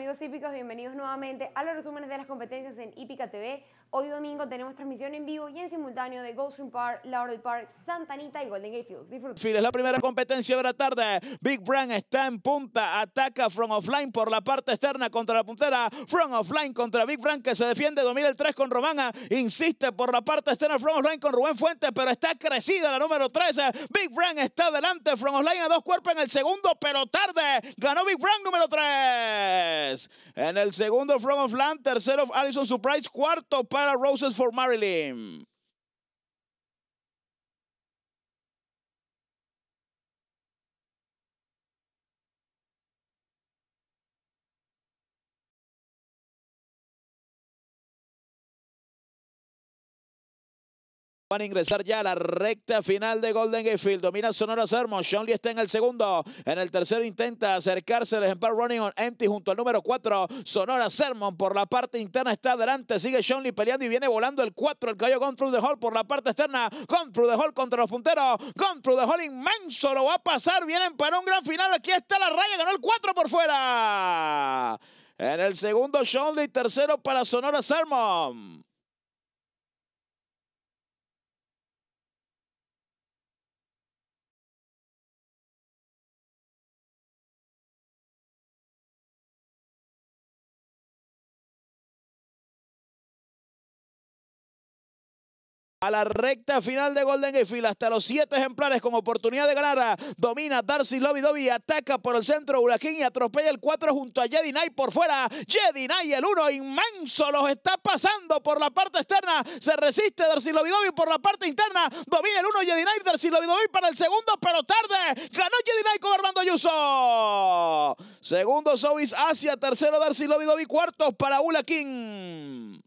amigos hípicos, bienvenidos nuevamente a los resúmenes de las competencias en Hípica TV. Hoy domingo tenemos transmisión en vivo y en simultáneo de Goldstream Park, Laurel Park, Santa Anita y Golden Gate Fields. Disfruten. Es la primera competencia de la tarde. Big Brand está en punta, ataca From Offline por la parte externa contra la puntera. From Offline contra Big Brand que se defiende, domina 3 con Romana, insiste por la parte externa From Offline con Rubén Fuentes, pero está crecida la número 13. Big Brand está adelante, From Offline a dos cuerpos en el segundo, pero tarde. Ganó Big Brand número 3. En el segundo, From of Land. Tercero, Allison Surprise. Cuarto para Roses for Marilyn. Van a ingresar ya a la recta final de Golden Gate Field. Domina Sonora Sermon. Sean Lee está en el segundo. En el tercero intenta acercarse el ejemplar Running on Empty junto al número 4. Sonora Sermon por la parte interna está adelante. Sigue Sean Lee peleando y viene volando el 4. El cayo Gone Through the Hall por la parte externa. Gone Through the Hall contra los punteros. Gone Through the Hall inmenso. Lo va a pasar. Vienen para un gran final. Aquí está la raya. Ganó el 4 por fuera. En el segundo, Sean Lee. Tercero para Sonora Sermon. A la recta final de Golden Gayfield, hasta los siete ejemplares con oportunidad de ganar. Domina Darcy Lobby ataca por el centro Huracán y atropella el 4 junto a Jedi Knight por fuera. Jedi Knight, el uno inmenso, los está pasando por la parte externa. Se resiste Darcy Lobby por la parte interna. Domina el uno Jedi Knight, Darcy Lobby para el segundo, pero tarde. Ganó Jedi Knight con Armando Yuso. Segundo, Sobis hacia Tercero, Darcy Lobby Dobby. Cuartos para Huracán.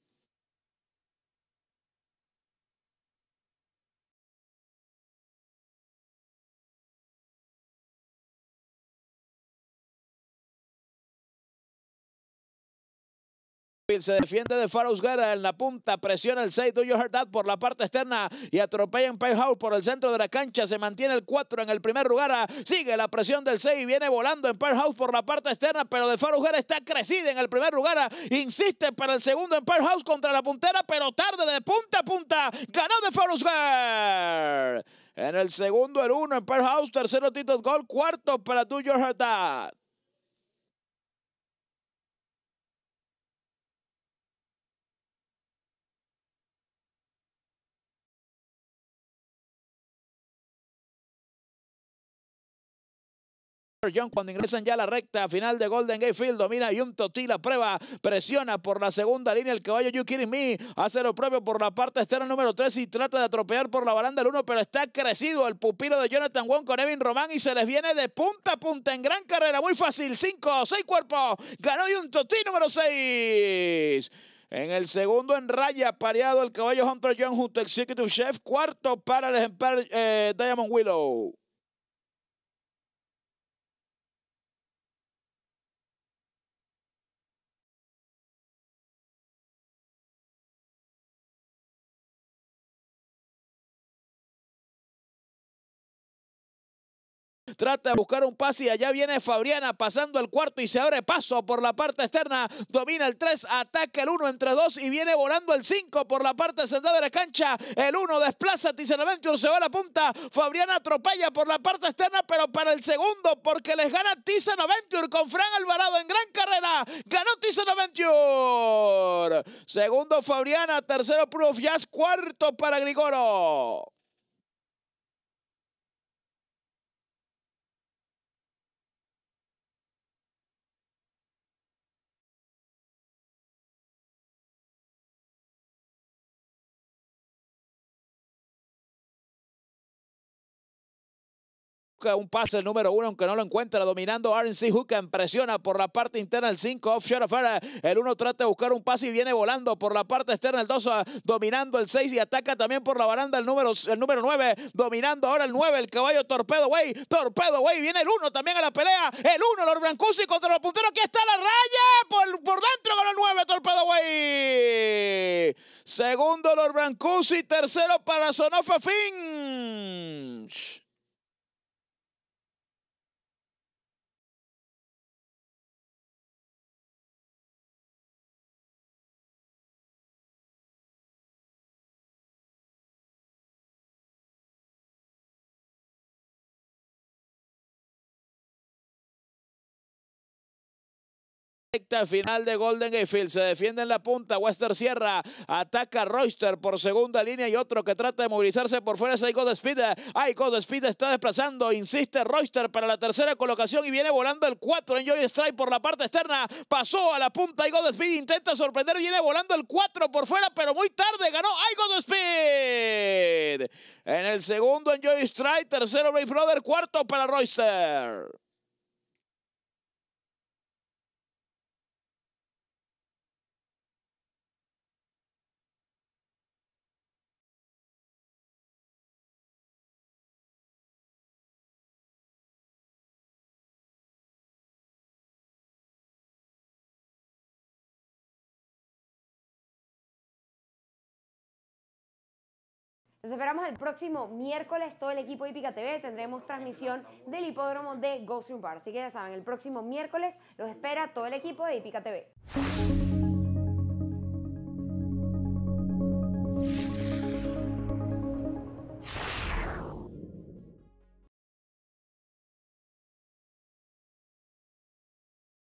Se defiende de Faros en la punta, presiona el 6 Duyo Herdad por la parte externa y atropella en House por el centro de la cancha. Se mantiene el 4 en el primer lugar. Ah, sigue la presión del 6 y viene volando en House por la parte externa, pero de Faros Guerra está crecida en el primer lugar. Ah, insiste para el segundo en House contra la puntera, pero tarde de punta a punta. Ganó de Guerra. En el segundo el 1 en House, tercero Tito Gol, cuarto para Duyo Herdad. John cuando ingresan ya a la recta final de Golden Gate Field, domina un Toti la prueba, presiona por la segunda línea el caballo You Kidding Me, hace lo propio por la parte externa número 3 y trata de atropellar por la baranda el 1, pero está crecido el pupilo de Jonathan Wong con Evin Román y se les viene de punta a punta en gran carrera, muy fácil, 5, 6 cuerpos, ganó un Toti número 6. En el segundo en raya, pareado el caballo Hunter John junto a Executive Chef. Cuarto para el ejemplar eh, Diamond Willow. Trata de buscar un pase y allá viene Fabriana pasando al cuarto y se abre paso por la parte externa. Domina el 3, ataca el 1 entre 2 y viene volando el 5 por la parte central de la cancha. El 1 desplaza Aventure, se va a la punta. Fabriana atropella por la parte externa, pero para el segundo porque les gana Aventure con Fran Alvarado en gran carrera. Ganó Aventure. Segundo Fabriana, tercero ya Jazz, cuarto para Grigoro. un pase el número uno, aunque no lo encuentra. Dominando RNC que presiona por la parte interna el 5, offshore afuera. El 1 trata de buscar un pase y viene volando por la parte externa el 2, ah, dominando el 6 y ataca también por la baranda el número, el número 9. Dominando ahora el 9, el caballo Torpedo Way. Torpedo Way, viene el 1 también a la pelea. El 1, Lord Brancusi contra los punteros. Aquí está la raya por, dentro con el 9, Torpedo Way. Segundo, Lord Brancusi. Tercero para Sonofa Finch. Recta final de Golden Eiffel, Se defiende en la punta. Wester Sierra ataca Royster por segunda línea y otro que trata de movilizarse por fuera es go de Speed. go de Speed está desplazando. Insiste Royster para la tercera colocación y viene volando el 4 en Joy Strike por la parte externa. Pasó a la punta. y God Speed intenta sorprender. Viene volando el 4 por fuera, pero muy tarde ganó go de Speed. En el segundo en Joy Strike. Tercero Brave Brother. Cuarto para Royster. Los esperamos el próximo miércoles. Todo el equipo de Ipica TV tendremos transmisión del hipódromo de Ghost Room Bar. Así que ya saben, el próximo miércoles los espera todo el equipo de Ipica TV.